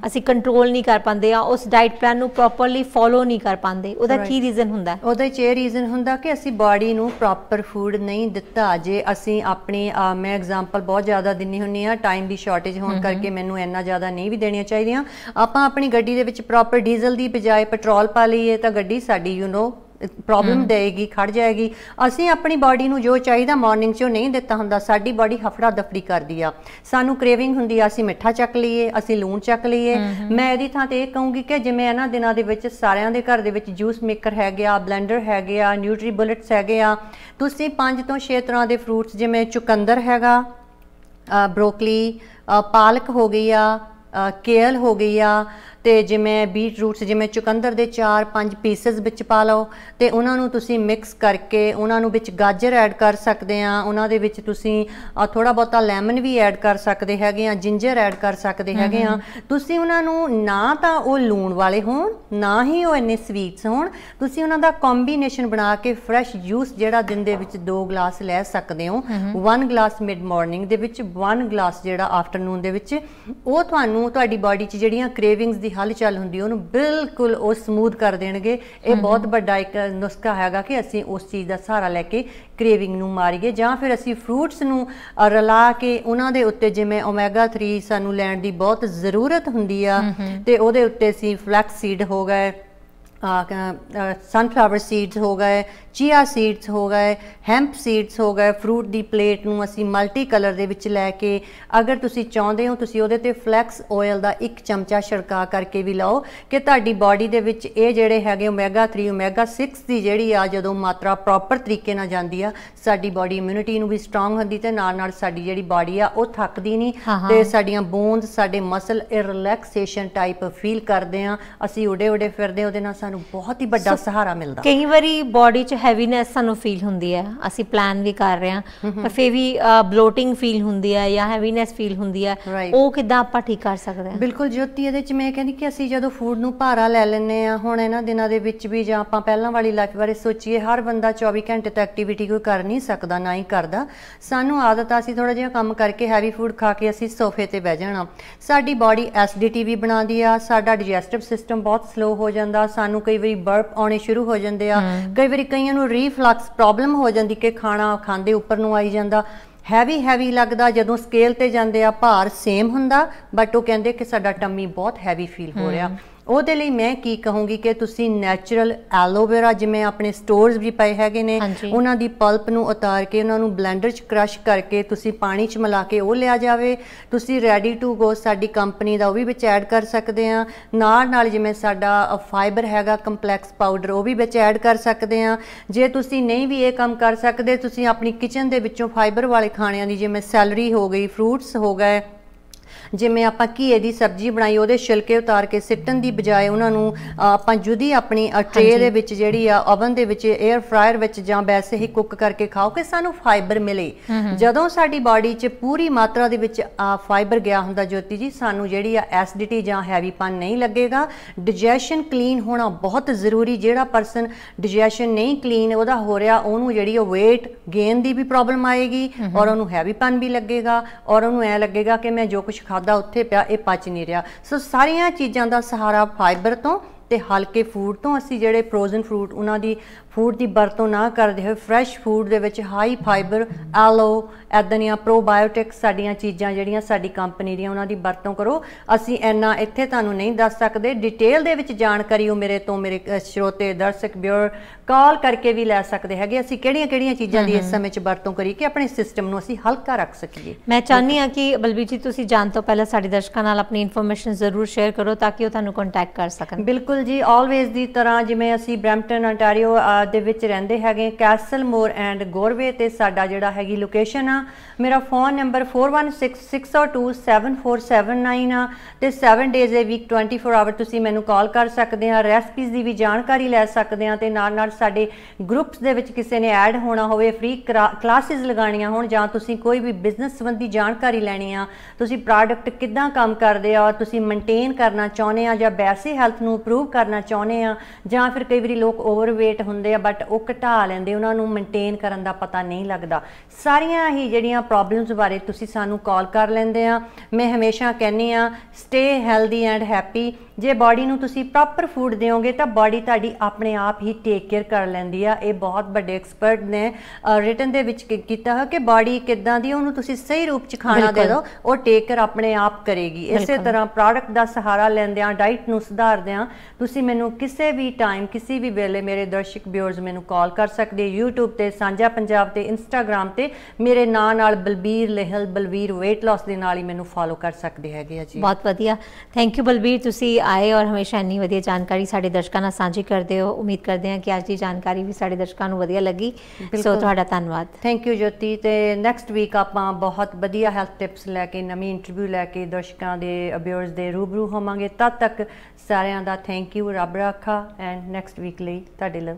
ਅਸੀਂ ਕੰਟਰੋਲ ਨਹੀਂ ਕਰ ਪਾਉਂਦੇ ਆ ਉਸ ਡਾਈਟ ਪਲਾਨ ਨੂੰ ਪ੍ਰੋਪਰਲੀ ਫੋਲੋ ਨਹੀਂ ਕਰ ਪਾਉਂਦੇ ਉਹਦਾ ਕੀ ਰੀਜ਼ਨ ਹੁੰਦਾ ਉਹਦਾ ਇਹ ਰੀਜ਼ਨ ਹੁੰਦਾ ਕਿ ਅਸੀਂ ਬਾਡੀ ਨੂੰ ਪ੍ਰੋਪਰ ਫੂਡ ਨਹੀਂ ਦਿੱਤਾ ਜੇ ਅਸੀਂ ਆਪਣੇ ਮੈਂ ਐਗਜ਼ਾਮਪਲ ਬਹੁਤ ਜ਼ਿਆਦਾ ਦਿੰਨੀ ਹੁੰਨੀ ਆ ਟਾਈਮ ਦੀ ਸ਼ਾਰਟੇਜ ਹੋਣ ਕਰਕੇ ਮੈਨੂੰ ਇੰਨਾ ਜ਼ਿਆਦਾ ਨਹੀਂ ਵੀ ਦੇਣੀਆਂ ਚਾਹੀਦੀਆਂ ਆਪਾਂ ਆਪਣੀ ਗੱਡੀ ਦੇ ਵਿੱਚ ਪ੍ਰੋਪਰ ਡੀਜ਼ਲ ਦੀ ਬਜਾਏ ਪੈਟਰੋਲ ਪਾ ਲਈਏ ਤਾਂ ਗੱਡੀ ਸਾਡੀ ਯੂ نو ਪ੍ਰੋਬਲਮ ਦੇਗੀ ਖੜ ਜਾਏਗੀ ਅਸੀਂ ਆਪਣੀ ਬਾਡੀ ਨੂੰ ਜੋ ਚਾਹੀਦਾ ਮਾਰਨਿੰਗ 'ਚ ਉਹ ਨਹੀਂ ਦਿੱਤਾ ਹੁੰਦਾ ਸਾਡੀ ਬਾਡੀ ਹਫੜਾ ਦਫੜੀ ਕਰਦੀ ਆ ਸਾਨੂੰ ਕ੍ਰੇਵਿੰਗ ਹੁੰਦੀ ਆ ਅਸੀਂ ਮਿੱਠਾ ਚੱਕ ਲਈਏ ਅਸੀਂ ਲੂਣ ਚੱਕ ਲਈਏ ਮੈਂ ਇਹਦੀ ਥਾਂ ਤੇ ਇਹ ਕਹੂੰਗੀ ਕਿ ਜਿਵੇਂ ਇਹਨਾਂ ਦਿਨਾਂ ਦੇ ਵਿੱਚ ਸਾਰਿਆਂ ਦੇ ਘਰ ਦੇ ਵਿੱਚ ਜੂਸ ਮੇਕਰ ਹੈਗੇ ਆ ਬਲੈਂਡਰ ਹੈਗੇ ਆ ਨਿਊਟਰੀ ਬੁਲਟਸ ਹੈਗੇ ਆ ਤੁਸੀਂ ਪੰਜ ਤੋਂ 6 ਤਰ੍ਹਾਂ ਦੇ ਫਰੂਟਸ ਜਿਵੇਂ ਚੁਕੰਦਰ ਹੈਗਾ ਬ੍ਰੋਕਲੀ ਪਾਲਕ ਹੋ ਗਈ ਆ ਕੇਲ ਹੋ ਗਈ ਆ ਤੇ ਜਿਵੇਂ ਬੀਟ ਰੂਟਸ ਜਿਵੇਂ ਚੁਕੰਦਰ ਦੇ 4-5 ਪੀਸਸ ਵਿੱਚ ਪਾ ਲਓ ਤੇ ਉਹਨਾਂ ਨੂੰ ਤੁਸੀਂ ਮਿਕਸ ਕਰਕੇ ਉਹਨਾਂ ਨੂੰ ਵਿੱਚ ਗਾਜਰ ਐਡ ਕਰ ਸਕਦੇ ਆ ਉਹਨਾਂ ਦੇ ਵਿੱਚ ਤੁਸੀਂ ਥੋੜਾ ਬਹੁਤਾ ਲੈਮਨ ਵੀ ਐਡ ਕਰ ਸਕਦੇ ਹੈਗੇ ਆ ਜਿੰਜਰ ਐਡ ਕਰ ਸਕਦੇ ਹੈਗੇ ਆ ਤੁਸੀਂ ਉਹਨਾਂ ਨੂੰ ਨਾ ਤਾਂ ਉਹ ਲੂਣ ਵਾਲੇ ਹੋਣ ਨਾ ਹੀ ਉਹ ਇੰਨੇ ਸਵੀਟਸ ਹੋਣ ਤੁਸੀਂ ਉਹਨਾਂ ਦਾ ਕੰਬੀਨੇਸ਼ਨ ਬਣਾ ਕੇ ਫਰੈਸ਼ ਜੂਸ ਜਿਹੜਾ ਦਿਨ ਦੇ ਵਿੱਚ 2 ਗਲਾਸ ਲੈ ਸਕਦੇ ਹੋ 1 ਗਲਾਸ ਮਿਡ ਮਾਰਨਿੰਗ ਦੇ ਵਿੱਚ 1 ਗਲਾਸ ਜਿਹੜਾ ਆਫਟਰਨੂਨ ਦੇ ਵਿੱਚ ਉਹ ਤੁਹਾਨੂੰ ਤੁਹਾਡੀ ਬਾਡੀ 'ਚ ਜਿਹੜੀਆਂ ਕ੍ਰੇਵਿੰਗਸ ਦੀ ਹਲਚਲ ਹੁੰਦੀ ਉਹਨੂੰ ਬਿਲਕੁਲ ਉਹ ਸਮੂਥ ਕਰ ਦੇਣਗੇ ਇਹ ਬਹੁਤ ਵੱਡਾ ਇੱਕ ਨੁਸਖਾ ਹੈਗਾ ਕਿ ਅਸੀਂ ਉਸ ਚੀਜ਼ ਦਾ ਸਹਾਰਾ ਲੈ ਕੇ ਕ੍ਰੇਵਿੰਗ ਨੂੰ ਮਾਰੀਏ ਜਾਂ ਫਿਰ ਅਸੀਂ ਫਰੂਟਸ ਨੂੰ ਰਲਾ ਕੇ ਉਹਨਾਂ ਦੇ ਉੱਤੇ ਜਿਵੇਂ ਓਮੇਗਾ 3 ਸਾਨੂੰ ਲੈਣ ਦੀ ਬਹੁਤ ਜ਼ਰੂਰਤ ਹੁੰਦੀ ਆ ਤੇ ਉਹਦੇ ਉੱਤੇ ਅਸੀਂ ਫਲੈਕਸ ਸੀਡ ਹੋ ਗਏ ਆ ਸਨਫਲਾਵਰ ਸੀਡਸ ਹੋ ਗਏ ਚੀਆ ਸੀਡਸ ਹੋ ਗਏ ਹੈਂਪ ਸੀਡਸ ਹੋ ਗਏ ਫਰੂਟ ਦੀ ਪਲੇਟ ਨੂੰ ਅਸੀਂ ਮਲਟੀ ਕਲਰ ਦੇ ਵਿੱਚ ਲੈ ਕੇ ਅਗਰ ਤੁਸੀਂ ਚਾਹੁੰਦੇ ਹੋ ਤੁਸੀਂ ਉਹਦੇ ਤੇ ਫਲੈਕਸ ਆਇਲ ਦਾ ਇੱਕ ਚਮਚਾ ਛਿੜਕਾ ਕਰਕੇ ਵੀ ਲਾਓ ਕਿ ਤੁਹਾਡੀ ਬਾਡੀ ਦੇ ਵਿੱਚ ਇਹ ਜਿਹੜੇ ਹੈਗੇ ਓਮੇਗਾ 3 ਓਮੇਗਾ 6 ਦੀ ਜਿਹੜੀ ਆ ਜਦੋਂ ਮਾਤਰਾ ਪ੍ਰੋਪਰ ਤਰੀਕੇ ਨਾਲ ਜਾਂਦੀ ਆ ਸਾਡੀ ਬਾਡੀ ਇਮਿਊਨਿਟੀ ਨੂੰ ਵੀ ਸਟਰੋਂਗ ਹੁੰਦੀ ਤੇ ਨਾਲ ਨਾਲ ਸਾਡੀ ਜਿਹੜੀ ਬਾਡੀ ਆ ਉਹ ਥੱਕਦੀ ਨਹੀਂ ਤੇ ਸਾਡੀਆਂ ਬੋਨਸ ਸਾਡੇ ਮਸਲ ਰਿਲੈਕਸੇਸ਼ਨ ਟਾਈਪ ਫੀਲ ਕਰਦੇ ਆ ਅਸੀਂ ਉਡੇ ਉਡੇ ਫਿਰਦੇ ਉਹਦੇ ਨਾਲ ਸਾਨੂੰ ਬਹੁਤ ਹੀ ਵੱਡਾ ਸਹਾਰਾ ਮਿਲਦਾ ਕਈ ਵਾਰੀ ਬਾਡੀ 'ਚ ਹੈਵੀਨੈਸ ਸਾਨੂੰ ਫੀਲ ਹੁੰਦੀ ਹੈ ਅਸੀਂ ਪਲਾਨ ਵੀ ਕਰ ਰਹੇ ਹਾਂ ਪਰ ਫੇ ਵੀ ਬਲੋਟਿੰਗ ਫੀਲ ਹੁੰਦੀ ਹੈ ਜਾਂ ਹੈਵੀਨੈਸ ਫੀਲ ਹੁੰਦੀ ਹੈ ਉਹ ਕਿਦਾਂ ਆਪਾਂ ਠੀਕ ਕਰ ਸਕਦੇ ਹਾਂ ਬਿਲਕੁਲ ਜੋਤੀ ਇਹਦੇ ਚ ਮੈਂ ਕਹਿੰਦੀ ਕਿ ਅਸੀਂ ਜਦੋਂ ਫੂਡ ਨੂੰ ਭਾਰਾ ਲੈ ਲੈਨੇ ਆ ਹੁਣ ਇਹਨਾਂ ਦਿਨਾਂ ਦੇ ਵਿੱਚ ਵੀ ਜਾਂ ਆਪਾਂ ਪਹਿਲਾਂ ਵਾਲੀ ਲਾਈਫ ਬਾਰੇ ਸੋਚੀਏ ਹਰ ਬੰਦਾ 24 ਘੰਟੇ ਤੱਕ ਐਕਟੀਵਿਟੀ ਕੋਈ ਕਰ ਨਹੀਂ ਸਕਦਾ ਨਾ ਹੀ ਕਰਦਾ ਸਾਨੂੰ ਆਦਤ ਆ ਅਸੀਂ ਥੋੜਾ ਜਿਹਾ ਕੰਮ ਕਰਕੇ ਹੈਵੀ ਫੂਡ ਖਾ ਕੇ ਅਸੀਂ ਸੋਫੇ ਤੇ ਬਹਿ ਜਾਣਾ ਸਾਡੀ ਬਾਡੀ ਐਸਿਡਿਟੀ ਵੀ ਬਣਾਉਂਦੀ ਆ ਸਾਡਾ ਡਾਈਜੈਸਟਿਵ ਸਿਸਟਮ ਬਹੁਤ ਸਲੋ ਹੋ ਜਾਂਦਾ ਸਾਨੂੰ ਕਈ ਵਾਰੀ ਬਰਪ ਆਉਣੇ ਸ਼ੁਰੂ ਹੋ ਜਾਂਦੇ ਆ ਕਈ ਵਾਰੀ ਕਈ ਕਈਆਂ ਨੂੰ ਰੀਫਲਕਸ ਪ੍ਰੋਬਲਮ ਹੋ ਜਾਂਦੀ ਕਿ ਖਾਣਾ ਖਾਂਦੇ ਉੱਪਰ ਨੂੰ ਆਈ ਜਾਂਦਾ ਹੈਵੀ ਹੈਵੀ ਲੱਗਦਾ ਜਦੋਂ ਸਕੇਲ ਤੇ ਜਾਂਦੇ ਆ ਭਾਰ ਸੇਮ ਹੁੰਦਾ ਬਟ ਉਹ ਕਹਿੰਦੇ ਕਿ ਸਾਡਾ ਟੰਮੀ ਬਹੁਤ ਹੈਵੀ ਫੀਲ ਹੋ ਰਿਹਾ ਉਹਦੇ ਲਈ ਮੈਂ ਕੀ ਕਹੂੰਗੀ ਕਿ ਤੁਸੀਂ ਨੇਚਰਲ ਐਲੋਵੇਰਾ ਜਿਵੇਂ ਆਪਣੇ ਸਟੋਰਸ ਵੀ ਪਏ ਹੈਗੇ ਨੇ ਉਹਨਾਂ ਦੀ ਪਲਪ ਨੂੰ ਉਤਾਰ ਕੇ ਉਹਨਾਂ ਨੂੰ ਬਲੈਂਡਰ 'ਚ ਕ੍ਰਸ਼ ਕਰਕੇ ਤੁਸੀਂ ਪਾਣੀ 'ਚ ਮਿਲਾ ਕੇ ਉਹ ਲਿਆ ਜਾਵੇ ਤੁਸੀਂ ਰੈਡੀ ਟੂ ਗੋ ਸਾਡੀ ਕੰਪਨੀ ਦਾ ਉਹ ਵੀ ਵਿੱਚ ਐਡ ਕਰ ਸਕਦੇ ਆ ਨਾਲ ਨਾਲ ਜਿਵੇਂ ਸਾਡਾ ਫਾਈਬਰ ਹੈਗਾ ਕੰਪਲੈਕਸ ਪਾਊਡਰ ਉਹ ਵੀ ਵਿੱਚ ਐਡ ਕਰ ਸਕਦੇ ਆ ਜੇ ਤੁਸੀਂ ਨਹੀਂ ਵੀ ਇਹ ਕੰਮ ਕਰ ਸਕਦੇ ਤੁਸੀਂ ਆਪਣੀ ਕਿਚਨ ਦੇ ਵਿੱਚੋਂ ਫਾਈਬਰ ਵਾਲੇ ਖਾਣਿਆਂ ਦੀ ਜਿਵੇਂ ਸੈਲਰੀ ਹੋ ਗਈ ਫਰੂਟਸ ਹੋ ਗਏ ਜਿਵੇਂ ਆਪਾਂ ਘੀਏ ਦੀ ਸਬਜ਼ੀ ਬਣਾਈ ਉਹਦੇ ਛਿਲਕੇ ਉਤਾਰ ਕੇ ਸਿੱਟਣ ਦੀ ਬਜਾਏ ਉਹਨਾਂ ਨੂੰ ਆਪਾਂ ਜੁਦੀ ਆਪਣੀ ਟ੍ਰੇ ਦੇ ਵਿੱਚ ਜਿਹੜੀ ਆ ਓਵਨ ਦੇ ਵਿੱਚ 에ਅਰ ਫਰਾਇਰ ਵਿੱਚ ਜਾਂ ਵੈਸੇ ਹੀ ਕੁੱਕ ਕਰਕੇ ਖਾਓ ਕਿ ਸਾਨੂੰ ਫਾਈਬਰ ਮਿਲੇ ਜਦੋਂ ਸਾਡੀ ਬਾਡੀ 'ਚ ਪੂਰੀ ਮਾਤਰਾ ਦੇ ਵਿੱਚ ਆ ਫਾਈਬਰ ਗਿਆ ਹੁੰਦਾ ਜੋਤੀ ਜੀ ਸਾਨੂੰ ਜਿਹੜੀ ਆ ਐਸਿਡਿਟੀ ਜਾਂ ਹੈਵੀ ਪਨ ਨਹੀਂ ਲੱਗੇਗਾ ਡਾਈਜੈਸ਼ਨ ਕਲੀਨ ਹੋਣਾ ਬਹੁਤ ਜ਼ਰੂਰੀ ਜਿਹੜਾ ਪਰਸਨ ਡਾਈਜੈਸ਼ਨ ਨਹੀਂ ਕਲੀਨ ਉਹਦਾ ਹੋ ਰਿਹਾ ਉਹਨੂੰ ਜਿਹੜੀ ਉਹ weight gain ਦੀ ਵੀ ਪ੍ਰੋਬਲਮ ਆਏਗੀ ਔਰ ਉਹਨੂੰ ਹੈਵੀ ਪਨ ਵੀ ਲੱਗੇਗਾ ਔਰ ਉਹਨੂੰ ਐ ਲੱਗੇਗਾ ਕਿ ਮੈਂ ਜੋ ਕੁਝ ਖਾ ਆਪਦਾ ਉੱਥੇ ਪਿਆ ਇਹ ਪਚ ਨਹੀਂ ਰਿਹਾ ਸੋ ਸਾਰੀਆਂ ਚੀਜ਼ਾਂ ਦਾ ਸਹਾਰਾ ਫਾਈਬਰ ਤੋਂ ਤੇ ਹਲਕੇ ਫੂਡ ਤੋਂ ਅਸੀਂ ਜਿਹੜੇ ਫਰੋਜ਼ਨ ਫਰੂਟ ਉਹਨਾਂ ਦੀ ਫੂਡ ਦੀ ਵਰਤੋਂ ਨਾ ਕਰਦੇ ਹੋਏ ਫਰੈਸ਼ ਫੂਡ ਦੇ ਵਿੱਚ ਹਾਈ ਫਾਈਬਰ ਐਲੋ ਐਦਾਂ ਦੀਆਂ ਪ੍ਰੋਬਾਇਓਟਿਕਸ ਸਾਡੀਆਂ ਚੀਜ਼ਾਂ ਜਿਹੜੀਆਂ ਸਾਡੀ ਕੰਪਨੀ ਦੀਆਂ ਉਹਨਾਂ ਦੀ ਵਰਤੋਂ ਕਰੋ ਅਸੀਂ ਇੰਨਾ ਇੱਥੇ ਤੁਹਾਨੂੰ ਨਹੀਂ ਦੱਸ ਸਕਦੇ ਡਿਟੇਲ ਦੇ ਵਿੱਚ ਜਾਣਕਾਰੀ ਉਹ ਮੇਰੇ ਤੋਂ ਮੇਰੇ ਸ਼ਰੋਤੇ ਦਰਸ਼ਕ ਬਿਓਰ ਕਾਲ ਕਰਕੇ ਵੀ ਲੈ ਸਕਦੇ ਹੈਗੇ ਅਸੀਂ ਕਿਹੜੀਆਂ-ਕਿਹੜੀਆਂ ਚੀਜ਼ਾਂ ਦੀ ਇਸ ਸਮੇਂ 'ਚ ਵਰਤੋਂ ਕਰੀ ਕਿ ਆਪਣੇ ਸਿਸਟਮ ਨੂੰ ਅਸੀਂ ਹਲਕਾ ਰੱਖ ਸਕੀਏ ਮੈਂ ਚਾਹਨੀ ਆ ਕਿ ਬਲਬੀਰ ਜੀ ਤੁਸੀਂ ਜਾਣ ਤੋਂ ਪਹਿਲਾਂ ਸਾਡੇ ਦਰਸ਼ਕਾਂ ਨਾਲ ਆਪਣੀ ਇਨਫੋਰਮੇਸ਼ਨ ਜ਼ਰੂਰ ਸ਼ੇਅਰ ਕਰੋ ਤਾਂ ਕਿ ਉਹ ਤੁਹਾਨੂੰ ਕੰਟੈਕਟ ਕਰ ਸਕਣ ਬਿਲਕੁਲ ਜੀ ਆਲਵੇਜ਼ ਦੀ ਤਰ੍ਹਾਂ ਜਿਵੇਂ ਅਸੀਂ ਬ੍ਰੈਂਪਟਨ ਅੰਟਾਰੀਓ ਦੇ ਵਿੱਚ ਰਹਿੰਦੇ ਹੈਗੇ ਕੈਸਲ ਮੋਰ ਐਂਡ ਗੋਰਵੇ ਤੇ ਸਾਡਾ ਜਿਹੜਾ ਹੈਗੀ ਲੋਕੇਸ਼ਨ ਆ ਮੇਰਾ ਫੋਨ ਨੰਬਰ 4166027479 ਆ ਤੇ 7 ਡੇਜ਼ ਅ ਵੀਕ 24 ਆਵਰ ਤੁਸੀਂ ਮੈਨੂੰ ਕਾਲ ਕਰ ਸਕਦੇ ਆ ਰੈਸਪੀਜ਼ ਦੀ ਵੀ ਜਾਣਕਾਰੀ ਲੈ ਸਕਦੇ ਆ ਤੇ ਨਾਲ ਨਾਲ ਸਾਡੇ ਗਰੁੱਪਸ ਦੇ ਵਿੱਚ ਕਿਸੇ ਨੇ ਐਡ ਹੋਣਾ ਹੋਵੇ ਫ੍ਰੀ ਕਲਾਸਿਸ ਲਗਾਣੀਆਂ ਹੋਣ ਜਾਂ ਤੁਸੀਂ ਕੋਈ ਵੀ ਬਿਜ਼ਨਸ ਸੰਬੰਧੀ ਜਾਣਕਾਰੀ ਲੈਣੀ ਆ ਤੁਸੀਂ ਪ੍ਰੋਡਕਟ ਕਿੱਦਾਂ ਕੰਮ ਕਰਦੇ ਆ ਤੁਸੀਂ ਮੇਨਟੇਨ ਕਰਨਾ ਚਾਹੁੰਦੇ ਆ ਜਾਂ ਬੈਸੀ ਹੈਲਥ ਨੂੰ ਇੰਪਰੂਵ ਕਰਨਾ ਚਾਹੁੰਦੇ ਆ ਜਾਂ ਫਿਰ ਕਈ ਵਾਰੀ ਲੋਕ ਓਵਰਵੇਟ ਹੁੰਦੇ ਆ ਬਟ ਉਹ ਘਟਾ ਲੈਂਦੇ ਉਹਨਾਂ ਨੂੰ ਮੇਨਟੇਨ ਕਰਨ ਦਾ ਪਤਾ ਨਹੀਂ ਲੱਗਦਾ ਸਾਰੀਆਂ ਹੀ ਜਿਹੜੀਆਂ ਪ੍ਰੋਬਲਮਸ ਬਾਰੇ ਤੁਸੀਂ ਸਾਨੂੰ ਕਾਲ ਕਰ ਲੈਂਦੇ ਆ ਮੈਂ ਹਮੇਸ਼ਾ ਕਹਿੰਨੀ ਆ ਸਟੇ ਹੈਲਦੀ ਐਂਡ ਹੈਪੀ ਜੇ ਬਾਡੀ ਨੂੰ ਤੁਸੀਂ ਪ੍ਰੋਪਰ ਫੂਡ ਦਿਓਗੇ ਤਾਂ ਬਾਡੀ ਤੁਹਾਡੀ ਆਪਣੇ ਆਪ ਹੀ ਟੇਕ ਕੇਅਰ ਕਰ ਲੈਂਦੀ ਆ ਇਹ ਬਹੁਤ ਵੱਡੇ ਐਕਸਪਰਟ ਨੇ ਰਿਟਨ ਦੇ ਵਿੱਚ ਕੀਤਾ ਹੈ ਕਿ ਬਾਡੀ ਕਿੱਦਾਂ ਦੀ ਉਹਨੂੰ ਤੁਸੀਂ ਸਹੀ ਰੂਪ ਚ ਖਾਣਾ ਦੇ ਦਿਓ ਉਹ ਟੇਕ ਕੇਅਰ ਆਪਣੇ ਆਪ ਕਰੇਗੀ ਇਸੇ ਤਰ੍ਹਾਂ ਪ੍ਰੋਡਕਟ ਦਾ ਸਹਾਰਾ ਲੈਂਦੇ ਆ ਡਾਈਟ ਨੂੰ ਸੁਧਾਰਦੇ ਆ ਤੁਸੀਂ ਮੈਨੂੰ ਕਿਸੇ ਵੀ ਟਾਈਮ ਕਿਸੇ ਵੀ ਵੇਲੇ ਮੇਰੇ ਦਰਸ਼ਕ ਵਿਊਅਰਸ ਮੈਨੂੰ ਕਾਲ ਕਰ ਸਕਦੇ YouTube ਤੇ ਸਾਂਝਾ ਪੰਜਾਬ ਤੇ Instagram ਤੇ ਮੇਰੇ ਨਾਂ ਨਾਲ ਬਲਬੀਰ ਲਹਿਲ ਬਲਬੀਰ weight loss ਦੇ ਨਾਲ ਹੀ ਮੈਨੂੰ ਫਾਲੋ ਕਰ ਸਕਦੇ ਹੈਗੇ ਆ ਜੀ ਬਹੁਤ ਵਧੀਆ ਥੈਂਕ ਯੂ ਬਲਬੀਰ ਤੁਸੀਂ ਆਏ ਔਰ ਹਮੇਸ਼ਾ ਇੰਨੀ ਵਧੀਆ ਜਾਣਕਾਰੀ ਸਾਡੇ ਦਰਸ਼ਕਾਂ ਨਾਲ ਸਾਂਝੀ ਕਰਦੇ ਹੋ ਉਮੀਦ ਕਰਦੇ ਹਾਂ ਕਿ ਅੱਜ ਦੀ ਜਾਣਕਾਰੀ ਵੀ ਸਾਡੇ ਦਰਸ਼ਕਾਂ ਨੂੰ ਵਧੀਆ ਲੱਗੀ ਸੋ ਤੁਹਾਡਾ ਧੰਨਵਾਦ ਥੈਂਕ ਯੂ ਜੋਤੀ ਤੇ ਨੈਕਸਟ ਵੀਕ ਆਪਾਂ ਬਹੁਤ ਵਧੀਆ ਹੈਲਥ ਟਿਪਸ ਲੈ ਕੇ ਨਵੀਂ ਇੰਟਰਵਿਊ ਲੈ ਕੇ ਦਰਸ਼ਕਾਂ ਦੇ ਅਬਿਊਰਸ ਦੇ ਰੂਬਰੂ ਹੋਵਾਂਗੇ ਤਦ ਤੱਕ ਸਾਰਿਆਂ ਦਾ ਥੈਂਕ ਯੂ ਰੱਬ ਰੱਖਾ ਐਂਡ ਨੈਕਸਟ ਵੀਕ ਲਈ ਤੁਹਾਡੇ ਲਈ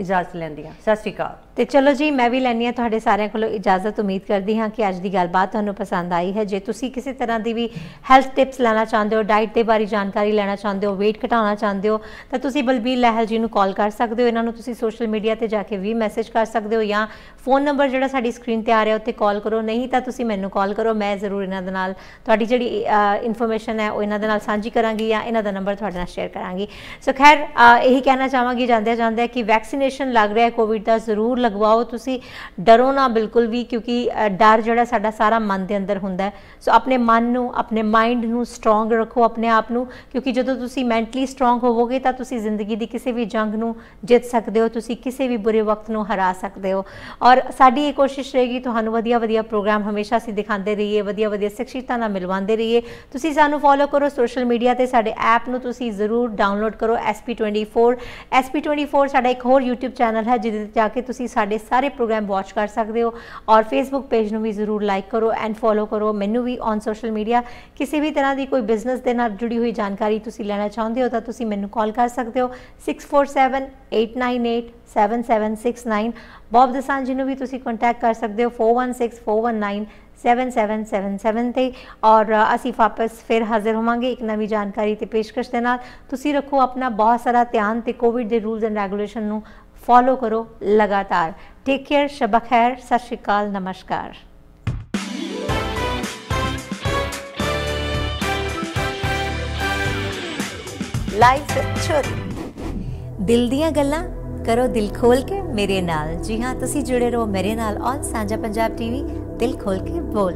ਇਜਾਜ਼ਤ ਲੈਂਦੀ ਹਾਂ ਸਤਿ ਸ਼੍ਰੀ ਅਕਾਲ ਤੇ ਚਲੋ ਜੀ ਮੈਂ ਵੀ ਲੈਣੀ ਆ ਤੁਹਾਡੇ ਸਾਰਿਆਂ ਕੋਲੋਂ ਇਜਾਜ਼ਤ ਉਮੀਦ ਕਰਦੀ ਹਾਂ ਕਿ ਅੱਜ ਦੀ ਗੱਲਬਾਤ ਤੁਹਾਨੂੰ ਪਸੰਦ ਆਈ ਹੈ ਜੇ ਤੁਸੀਂ ਕਿਸੇ ਤਰ੍ਹਾਂ ਦੀ ਵੀ ਹੈਲਥ ਟਿਪਸ ਲੈਣਾ ਚਾਹੁੰਦੇ ਹੋ ਡਾਈਟ ਦੇ ਬਾਰੇ ਜਾਣਕਾਰੀ ਲੈਣਾ ਚਾਹੁੰਦੇ ਹੋ weight ਘਟਾਉਣਾ ਚਾਹੁੰਦੇ ਹੋ ਤਾਂ ਤੁਸੀਂ ਬਲਬੀਰ ਲਹਿਲ ਜੀ ਨੂੰ ਕਾਲ ਕਰ ਸਕਦੇ ਹੋ ਇਹਨਾਂ ਨੂੰ ਤੁਸੀਂ ਸੋਸ਼ਲ ਮੀਡੀਆ ਤੇ ਜਾ ਕੇ ਵੀ ਮੈਸੇਜ ਕਰ ਸਕਦੇ ਹੋ ਜਾਂ ਫੋਨ ਨੰਬਰ ਜਿਹੜਾ ਸਾਡੀ ਸਕਰੀਨ ਤੇ ਆ ਰਿਹਾ ਉੱਤੇ ਕਾਲ ਕਰੋ ਨਹੀਂ ਤਾਂ ਤੁਸੀਂ ਮੈਨੂੰ ਕਾਲ ਕਰੋ ਮੈਂ ਜ਼ਰੂਰ ਇਹਨਾਂ ਦੇ ਨਾਲ ਤੁਹਾਡੀ ਜਿਹੜੀ ਇਨਫੋਰਮੇਸ਼ਨ ਹੈ ਉਹ ਇਹਨਾਂ ਦੇ ਨਾਲ ਸਾਂਝੀ ਕਰਾਂਗੀ ਜਾਂ ਇਹਨਾਂ ਦਾ ਨੰਬਰ ਤੁਹਾਡੇ ਨਾਲ ਸ਼ੇਅਰ ਕਰਾਂਗੀ ਸੋ ਖੈਰ ਇਹੀ ਕਹਿਣਾ ਚਾਹਾਂਗੀ ਜਾਂਦੇ ਜਾਂਦੇ ਕਿ ਵੈਕਸੀਨ ਵੈਕਸੀਨੇਸ਼ਨ ਲੱਗ ਰਿਹਾ ਹੈ ਕੋਵਿਡ ਦਾ ਜ਼ਰੂਰ ਲਗਵਾਓ ਤੁਸੀਂ ਡਰੋ ਨਾ ਬਿਲਕੁਲ ਵੀ ਕਿਉਂਕਿ ਡਰ ਜਿਹੜਾ ਸਾਡਾ ਸਾਰਾ ਮਨ ਦੇ ਅੰਦਰ ਹੁੰਦਾ ਹੈ ਸੋ ਆਪਣੇ ਮਨ ਨੂੰ ਆਪਣੇ ਮਾਈਂਡ ਨੂੰ ਸਟਰੋਂਗ ਰੱਖੋ ਆਪਣੇ ਆਪ ਨੂੰ ਕਿਉਂਕਿ ਜਦੋਂ ਤੁਸੀਂ ਮੈਂਟਲੀ ਸਟਰੋਂਗ ਹੋਵੋਗੇ ਤਾਂ ਤੁਸੀਂ ਜ਼ਿੰਦਗੀ ਦੀ ਕਿਸੇ ਵੀ ਜੰਗ ਨੂੰ ਜਿੱਤ ਸਕਦੇ ਹੋ ਤੁਸੀਂ ਕਿਸੇ ਵੀ ਬੁਰੇ ਵਕਤ ਨੂੰ ਹਰਾ ਸਕਦੇ ਹੋ ਔਰ ਸਾਡੀ ਇਹ ਕੋਸ਼ਿਸ਼ ਰਹੇਗੀ ਤੁਹਾਨੂੰ ਵਧੀਆ ਵਧੀਆ ਪ੍ਰੋਗਰਾਮ ਹਮੇਸ਼ਾ ਅਸੀਂ ਦਿਖਾਉਂਦੇ ਰਹੀਏ ਵਧੀਆ ਵਧੀਆ ਸਿੱਖਿਆ ਨਾਲ ਮਿਲਵਾਉਂਦੇ ਰਹੀਏ ਤੁਸੀਂ ਸਾਨੂੰ ਫੋਲੋ ਕਰੋ ਸੋਸ਼ਲ ਮੀਡੀਆ ਤੇ ਸਾਡੇ ਐਪ ਨੂੰ ਤੁਸੀਂ ਜ਼ਰੂਰ ਡਾਊਨਲੋਡ ਕਰੋ SP24 SP24 ਸਾਡਾ ਇੱਕ ਹੋਰ YouTube ਚੈਨਲ ਹੈ ਜਿੱਦੇ ਤੇ ਜਾ ਕੇ ਤੁਸੀਂ ਸਾਡੇ ਸਾਰੇ ਪ੍ਰੋਗਰਾਮ ਵਾਚ ਕਰ ਸਕਦੇ ਹੋ ਔਰ Facebook ਪੇਜ ਨੂੰ ਵੀ ਜ਼ਰੂਰ ਲਾਈਕ ਕਰੋ ਐਂਡ ਫੋਲੋ ਕਰੋ ਮੈਨੂੰ ਵੀ ਔਨ ਸੋਸ਼ਲ ਮੀਡੀਆ ਕਿਸੇ ਵੀ ਤਰ੍ਹਾਂ ਦੀ ਕੋਈ ਬਿਜ਼ਨਸ ਦੇ ਨਾਲ ਜੁੜੀ ਹੋਈ ਜਾਣਕਾਰੀ ਤੁਸੀਂ ਲੈਣਾ ਚਾਹੁੰਦੇ ਹੋ ਤਾਂ ਤੁਸੀਂ ਮੈਨੂੰ ਕਾਲ ਕਰ ਸਕਦੇ ਹੋ 6478987769 ਬੌਬ ਦਸਾਂ ਜੀ ਨੂੰ ਵੀ ਤੁਸੀਂ ਕੰਟੈਕਟ ਕਰ ਸਕਦੇ ਹੋ 4164197777 7777 ਤੇ ਔਰ ਅਸੀਂ ਵਾਪਸ ਫਿਰ ਹਾਜ਼ਰ ਹੋਵਾਂਗੇ ਇੱਕ ਨਵੀਂ ਜਾਣਕਾਰੀ ਤੇ ਪੇਸ਼ਕਸ਼ ਦੇ ਨਾਲ ਤੁਸੀਂ ਰੱਖੋ ਆਪਣਾ ਬਹੁਤ ਸਾਰਾ ਧਿਆਨ ਤੇ ਕੋਵਿਡ ਦੇ ਰੂਲਸ ਐਂਡ ਰੈਗੂਲੇਸ਼ਨ ਨੂੰ फॉलो करो लगातार टेक केयर शब खैर सत श्रीकाल नमस्कार दिल दिया गल्ला करो दिल खोल के मेरे नाल जी हाँ तुसी जुड़े रहो मेरे नाल ऑन सांझा पंजाब टीवी दिल खोल के बोल